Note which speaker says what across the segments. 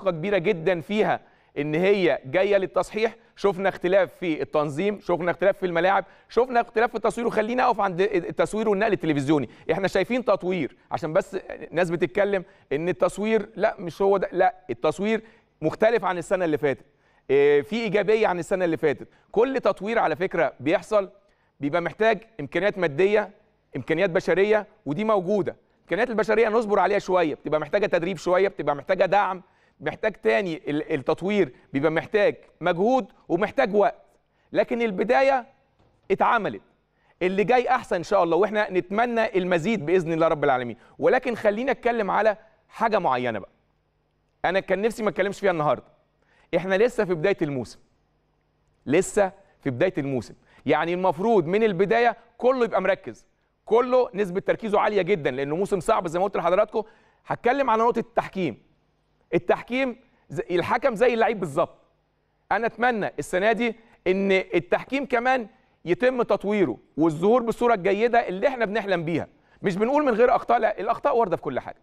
Speaker 1: ثقه كبيره جدا فيها ان هي جايه للتصحيح شفنا اختلاف في التنظيم شفنا اختلاف في الملاعب شفنا اختلاف في التصوير وخلينا اقف عند التصوير والنقل التلفزيوني احنا شايفين تطوير عشان بس ناس بتتكلم ان التصوير لا مش هو ده لا التصوير مختلف عن السنه اللي فاتت آه، في ايجابيه عن السنه اللي فاتت كل تطوير على فكره بيحصل بيبقى محتاج امكانيات ماديه امكانيات بشريه ودي موجوده الامكانيات البشريه نصبر عليها شويه بتبقى محتاجه تدريب شويه بتبقى محتاجه دعم محتاج تاني التطوير بيبقى محتاج مجهود ومحتاج وقت لكن البدايه اتعملت اللي جاي احسن ان شاء الله واحنا نتمنى المزيد باذن الله رب العالمين ولكن خلينا اتكلم على حاجه معينه بقى انا كان نفسي ما اتكلمش فيها النهارده احنا لسه في بدايه الموسم لسه في بدايه الموسم يعني المفروض من البدايه كله يبقى مركز كله نسبه تركيزه عاليه جدا لانه موسم صعب زي ما قلت لحضراتكم هتكلم على نقطه التحكيم التحكيم الحكم زي اللعيب بالظبط انا اتمنى السنه دي ان التحكيم كمان يتم تطويره والظهور بالصوره الجيده اللي احنا بنحلم بيها مش بنقول من غير اخطاء لا الاخطاء وارده في كل حاجه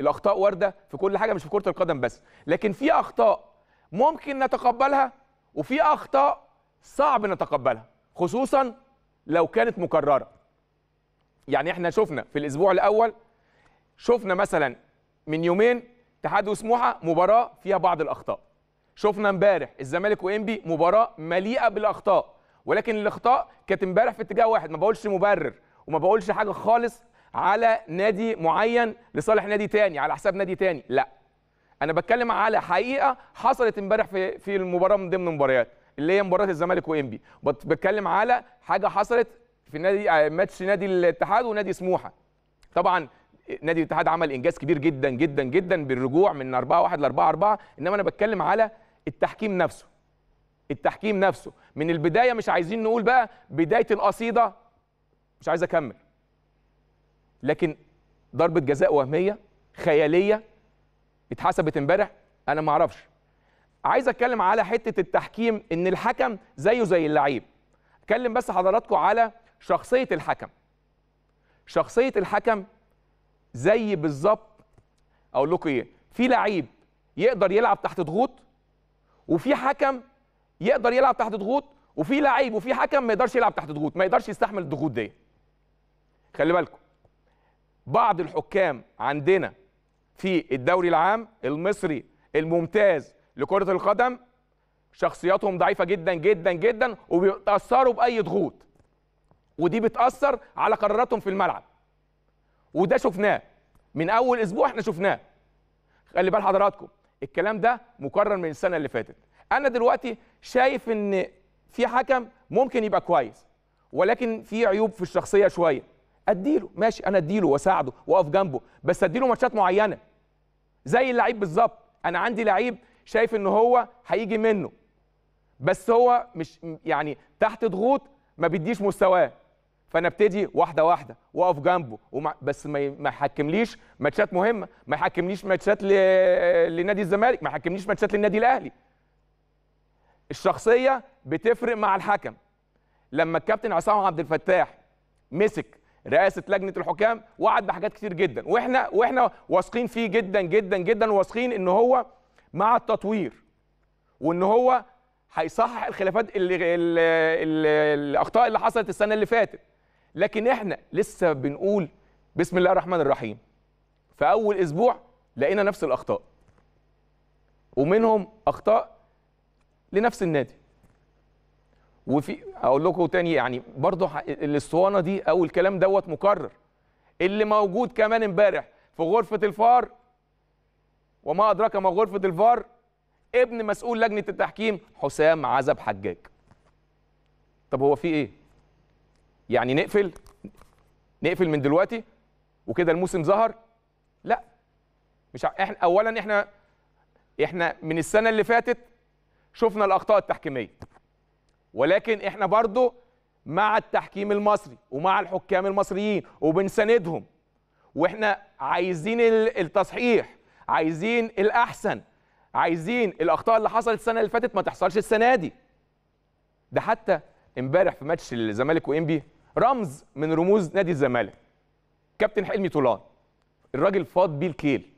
Speaker 1: الاخطاء وارده في كل حاجه مش في كره القدم بس لكن في اخطاء ممكن نتقبلها وفي اخطاء صعب نتقبلها خصوصا لو كانت مكرره يعني احنا شفنا في الاسبوع الاول شفنا مثلا من يومين اتحاد وسموحه مباراه فيها بعض الاخطاء شفنا امبارح الزمالك وانبي مباراه مليئه بالاخطاء ولكن الاخطاء كانت امبارح في اتجاه واحد ما بقولش مبرر وما بقولش حاجه خالص على نادي معين لصالح نادي تاني على حساب نادي تاني لا انا بتكلم على حقيقه حصلت امبارح في في المباراه من ضمن المباريات اللي هي مباراه الزمالك وانبي بتكلم على حاجه حصلت في نادي آه، ماتش نادي الاتحاد ونادي سموحه طبعا نادي الاتحاد عمل انجاز كبير جدا جدا جدا بالرجوع من 4 1 ل 4 4 انما انا بتكلم على التحكيم نفسه التحكيم نفسه من البدايه مش عايزين نقول بقى بدايه القصيده مش عايز اكمل لكن ضربه جزاء وهميه خياليه اتحسبت امبارح انا ما اعرفش عايز اتكلم على حته التحكيم ان الحكم زيه زي اللعيب اتكلم بس حضراتكم على شخصيه الحكم شخصيه الحكم زي بالظبط اقول لكم ايه في لعيب يقدر يلعب تحت ضغوط وفي حكم يقدر يلعب تحت ضغوط وفي لعيب وفي حكم ما يقدرش يلعب تحت ضغوط ما يقدرش يستحمل الضغوط دي خلي بالكم بعض الحكام عندنا في الدوري العام المصري الممتاز لكرة القدم شخصياتهم ضعيفة جدا جدا جدا وبيتأثروا بأي ضغوط ودي بتأثر على قراراتهم في الملعب وده شفناه من اول اسبوع احنا شفناه خلي بال حضراتكم الكلام ده مكرر من السنه اللي فاتت انا دلوقتي شايف ان في حكم ممكن يبقى كويس ولكن في عيوب في الشخصيه شويه اديله ماشي انا اديله واساعده واقف جنبه بس اديله ماتشات معينه زي اللعيب بالظبط انا عندي لعيب شايف ان هو هيجي منه بس هو مش يعني تحت ضغوط ما بيديش مستواه فانا ابتدي واحده واحده واقف جنبه وما بس ما يحكمليش ماتشات مهمه ما يحكمليش ماتشات ل... لنادي الزمالك ما يحكمليش ماتشات للنادي الاهلي الشخصيه بتفرق مع الحكم لما الكابتن عصام عبد الفتاح مسك رئاسه لجنه الحكام وعد بحاجات كتير جدا واحنا واحنا واثقين فيه جدا جدا جدا واثقين ان هو مع التطوير وان هو هيصحح الخلافات اللي الاخطاء اللي حصلت السنه اللي فاتت لكن احنا لسه بنقول بسم الله الرحمن الرحيم في اول اسبوع لقينا نفس الاخطاء ومنهم اخطاء لنفس النادي وفي اقول لكم تاني يعني برضه الاسطوانه دي او الكلام دوت مكرر اللي موجود كمان امبارح في غرفه الفار وما ادراك ما غرفه الفار ابن مسؤول لجنه التحكيم حسام عزب حجاج طب هو في ايه يعني نقفل نقفل من دلوقتي وكده الموسم ظهر لا مش احنا اولا احنا احنا من السنه اللي فاتت شفنا الاخطاء التحكيميه ولكن احنا برضو مع التحكيم المصري ومع الحكام المصريين وبنساندهم واحنا عايزين التصحيح عايزين الاحسن عايزين الاخطاء اللي حصلت السنه اللي فاتت ما تحصلش السنه دي ده حتى امبارح في ماتش الزمالك وانبي رمز من رموز نادي الزمالك كابتن حلمي طولان الراجل فاض بيه الكيل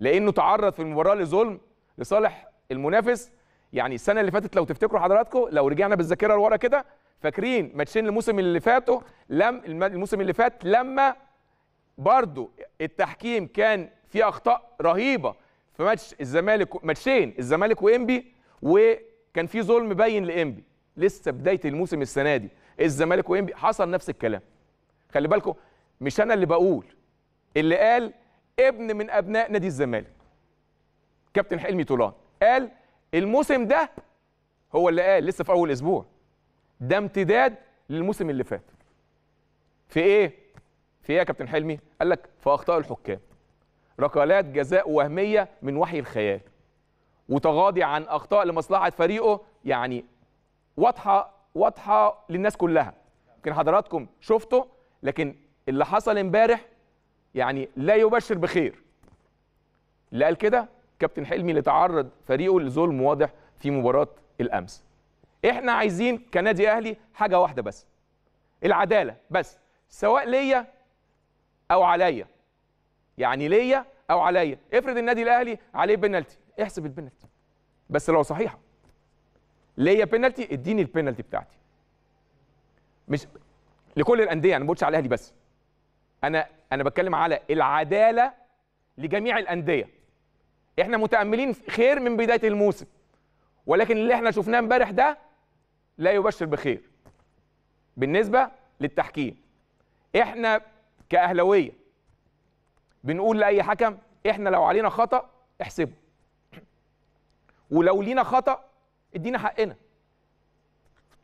Speaker 1: لانه تعرض في المباراه لظلم لصالح المنافس يعني السنه اللي فاتت لو تفتكروا حضراتكم لو رجعنا بالذاكره لورا كده فاكرين ماتشين الموسم اللي فاتوا لم الموسم اللي فات لما برضو التحكيم كان فيه اخطاء رهيبه في ماتش الزمالك ماتشين الزمالك وانبي وكان في ظلم باين لانبي لسه بدايه الموسم السنه دي الزمالك وانبي حصل نفس الكلام خلي بالكم مش انا اللي بقول اللي قال ابن من ابناء نادي الزمالك كابتن حلمي طولان قال الموسم ده هو اللي قال لسه في اول اسبوع ده امتداد للموسم اللي فات في ايه في ايه يا كابتن حلمي قال لك في اخطاء الحكام ركلات جزاء وهميه من وحي الخيال وتغاضي عن اخطاء لمصلحه فريقه يعني واضحه واضحه للناس كلها يمكن حضراتكم شفتوا لكن اللي حصل امبارح يعني لا يبشر بخير اللي قال كده كابتن حلمي اللي تعرض فريقه لظلم واضح في مباراه الامس احنا عايزين كنادي اهلي حاجه واحده بس العداله بس سواء ليا او عليا يعني ليا او عليا افرض النادي الاهلي عليه بنالتي احسب البنالتي بس لو صحيحه ليا بينالتي اديني البينالتي بتاعتي مش لكل الانديه انا ما بقولش على الاهلي بس انا انا بتكلم على العداله لجميع الانديه احنا متاملين خير من بدايه الموسم ولكن اللي احنا شفناه امبارح ده لا يبشر بخير بالنسبه للتحكيم احنا كاهلاويه بنقول لاي حكم احنا لو علينا خطا احسبه ولو لينا خطا ادينا حقنا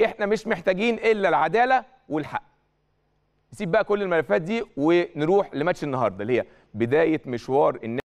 Speaker 1: احنا مش محتاجين الا العداله والحق نسيب بقى كل الملفات دي ونروح لماتش النهارده اللي هي بدايه مشوار النادي